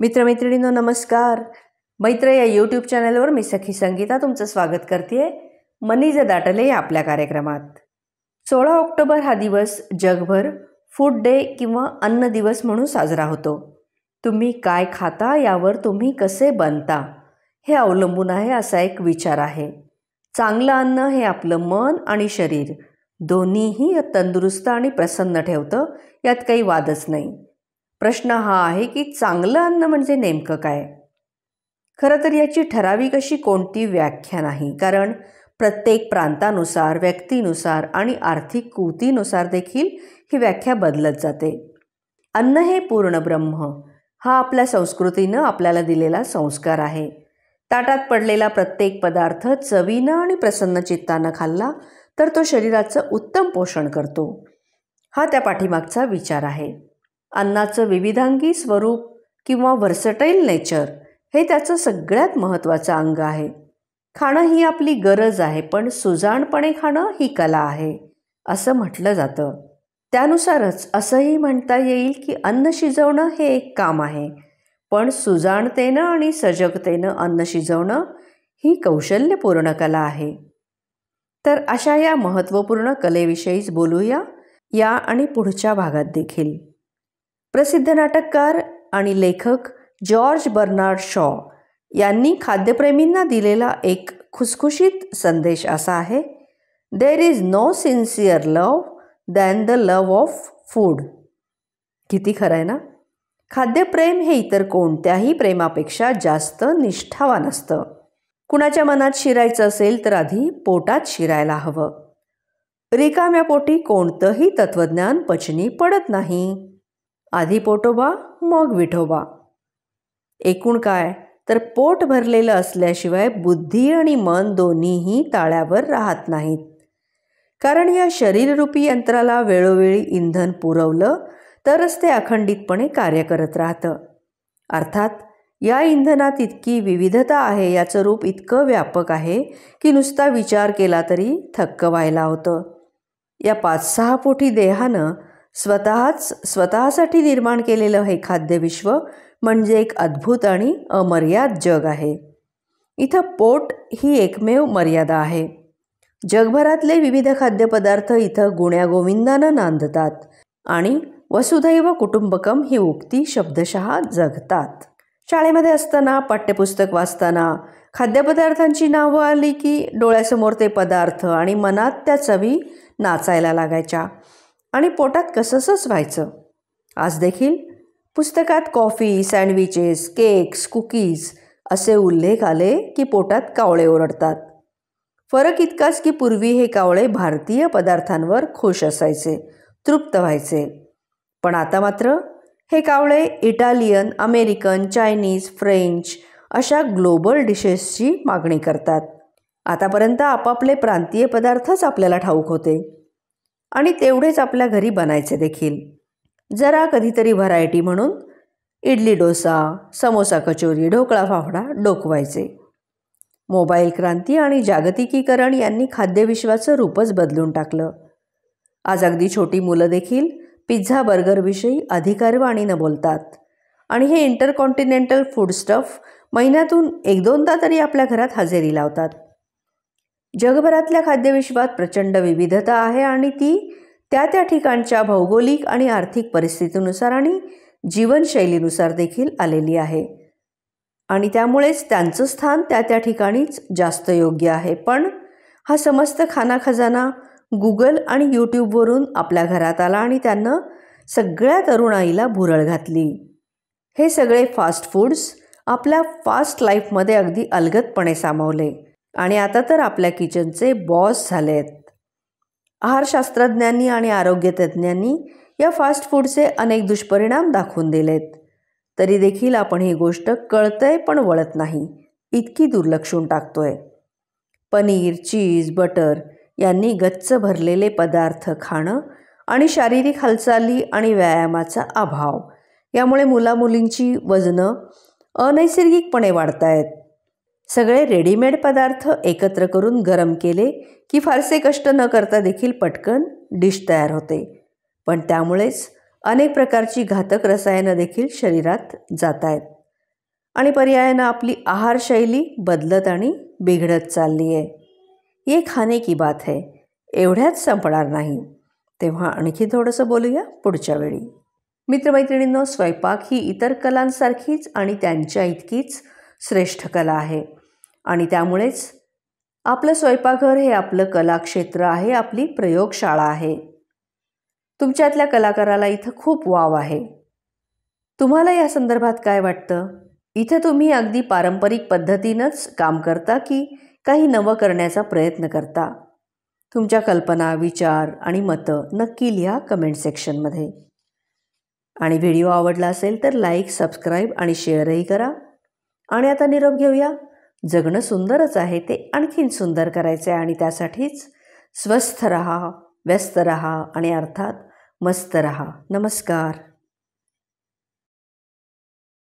मित्रमैत्रिणींनो नमस्कार मैत्र या यूट्यूब चॅनलवर मी सखी संगीता तुमचं स्वागत करते मनीज दाटले या आपल्या कार्यक्रमात सोळा ऑक्टोबर हा दिवस जगभर फूड डे किंवा अन्न दिवस म्हणून साजरा होतो तुम्ही काय खाता यावर तुम्ही कसे बनता हे अवलंबून आहे असा एक विचार आहे चांगलं अन्न हे आपलं मन आणि शरीर दोन्हीही तंदुरुस्त आणि प्रसन्न ठेवतं यात काही वादच नाही प्रश्न हा आहे की चांगलं अन्न म्हणजे नेमकं काय खरं तर याची ठराविक अशी कोणती व्याख्या नाही कारण प्रत्येक प्रांतानुसार व्यक्तीनुसार आणि आर्थिक कृतीनुसार देखील ही व्याख्या बदलत जाते अन्न हे पूर्ण ब्रह्म हा आपल्या संस्कृतीनं आपल्याला दिलेला संस्कार आहे ताटात पडलेला प्रत्येक पदार्थ चवीनं आणि प्रसन्न चित्तानं खाल्ला तर तो शरीराचं उत्तम पोषण करतो हा त्या पाठीमागचा विचार आहे अन्नाचं विविधांगी स्वरूप किंवा व्हर्सटाईल नेचर हे त्याचं सगळ्यात महत्त्वाचं अंग आहे खाणं ही आपली गरज आहे पण सुजाणपणे खाणं ही कला आहे असं म्हटलं जातं त्यानुसारच असंही म्हणता येईल की अन्न शिजवणं हे एक काम आहे पण सुजाणतेनं आणि सजगतेनं अन्न शिजवणं ही कौशल्यपूर्ण कला आहे तर अशा या महत्त्वपूर्ण कलेविषयीच बोलूया या आणि पुढच्या भागात देखील प्रसिद्ध नाटककार आणि लेखक जॉर्ज बर्नार्ड शॉ यांनी खाद्यप्रेमींना दिलेला एक खुसखुशीत संदेश असा आहे there is no sincere love than the love of food किती खरं आहे ना खाद्यप्रेम हे इतर कोणत्याही प्रेमापेक्षा जास्त निष्ठावान असतं कुणाच्या मनात शिरायचं असेल तर आधी पोटात शिरायला हवं रिकाम्या पोटी कोणतंही तत्त्वज्ञान पचनी पडत नाही आधी पोटोबा मग विठोबा एकूण काय तर पोट भरलेलं असल्याशिवाय बुद्धी आणि मन दोन्हीही ताळ्यावर राहत नाहीत कारण या शरीररूपी यंत्राला वेळोवेळी इंधन पुरवलं तरच ते अखंडितपणे कार्य करत राहतं अर्थात या इंधनात इतकी विविधता आहे याचं रूप इतकं व्यापक आहे की नुसता विचार केला तरी थक्क व्हायला होतं या पाच सहा पोटी देहानं स्वतःच स्वतःसाठी निर्माण केलेलं हे खाद्यविश्व म्हणजे एक अद्भुत आणि अमर्याद जग आहे इथं पोट ही एकमेव मर्यादा आहे जगभरातले विविध खाद्यपदार्थ इथं गुण्यागोविंदानं नांदतात आणि वसुधैव कुटुंबकम ही उक्ती शब्दशः जगतात शाळेमध्ये असताना पाठ्यपुस्तक वाचताना खाद्यपदार्थांची नावं आली की डोळ्यासमोर ते पदार्थ आणि मनात त्या चवी नाचायला लागायच्या आणि पोटात कसंसंच व्हायचं आज देखील पुस्तकात कॉफी सँडविचेस केक्स कुकीज असे उल्लेख आले की पोटात कावळे ओरडतात फरक इतकाच की पूर्वी हे कावळे भारतीय पदार्थांवर खुश असायचे तृप्त व्हायचे पण आता मात्र हे कावळे इटालियन अमेरिकन चायनीज फ्रेंच अशा ग्लोबल डिशेसची मागणी करतात आतापर्यंत आपापले प्रांतीय पदार्थच आपल्याला ठाऊक होते आणि तेवढेच आपल्या घरी बनायचे देखील जरा कधीतरी व्हरायटी म्हणून इडली डोसा समोसा कचोरी ढोकळा फाफडा डोकवायचे मोबाईल क्रांती आणि जागतिकीकरण यांनी खाद्यविश्वाचं रूपच बदलून टाकलं आज अगदी छोटी मुलं देखील पिझ्झा बर्गरविषयी न बोलतात आणि हे इंटरकॉन्टिनेंटल फूडस्टफ महिन्यातून एक दोनदा तरी आपल्या घरात हजेरी लावतात जगभरातल्या खाद्यविश्वात प्रचंड विविधता आहे आणि ती त्या त्या ठिकाणच्या भौगोलिक आणि आर्थिक परिस्थितीनुसार आणि जीवनशैलीनुसार देखील आलेली आहे आणि त्यामुळेच त्यांचं स्थान त्या त्या ठिकाणीच जास्त योग्य आहे पण हा समस्त खानाखजाना गुगल आणि यूट्यूबवरून आपल्या घरात आला आणि त्यांना सगळ्या तरुणाईला भुरळ घातली हे सगळे फास्ट फूड्स आपल्या फास्ट लाईफमध्ये अगदी अलगदपणे सामावले आणि आता तर आपल्या किचनचे बॉस झाले आहेत आहारशास्त्रज्ञांनी आणि तज्ज्ञांनी या फास्ट फूडचे अनेक दुष्परिणाम दाखवून दिलेत तरी देखील आपण ही गोष्ट कळतंय पण वळत नाही इतकी दुर्लक्षून टाकतोय पनीर चीज बटर यांनी गच्च भरलेले पदार्थ खाणं आणि शारीरिक हालचाली आणि व्यायामाचा अभाव यामुळे मुलामुलींची वजनं अनैसर्गिकपणे वाढतायत सगळे रेडीमेड पदार्थ एकत्र करून गरम केले की फारसे कष्ट न करता देखील पटकन डिश तयार होते पण त्यामुळेच अनेक प्रकारची घातक रसायनं देखील शरीरात जात आहेत आणि पर्यायानं आपली आहारशैली बदलत आणि बिघडत चालली आहे ये खाने की बात है एवढ्याच संपणार नाही तेव्हा आणखी थोडंसं बोलूया पुढच्या वेळी मित्रमैत्रिणींनो स्वयंपाक ही इतर कलांसारखीच आणि त्यांच्या इतकीच श्रेष्ठ कला आहे आणि त्यामुळेच आपलं स्वयंपाकघर हे आपलं कलाक्षेत्र आहे आपली प्रयोगशाळा आहे तुमच्यातल्या कलाकाराला इथं खूप वाव आहे तुम्हाला या संदर्भात काय वाटतं इथं तुम्ही अगदी पारंपरिक पद्धतीनंच काम करता की काही नवं करण्याचा प्रयत्न करता तुमच्या कल्पना विचार आणि मतं नक्की लिहा कमेंट सेक्शनमध्ये आणि व्हिडिओ आवडला असेल तर लाईक सबस्क्राईब आणि शेअरही करा आणि आता निरोप घेऊया जगणं सुंदरच आहे ते आणखीन सुंदर करायचं आहे आणि त्यासाठीच स्वस्थ रहा व्यस्त रहा आणि अर्थात मस्त रहा नमस्कार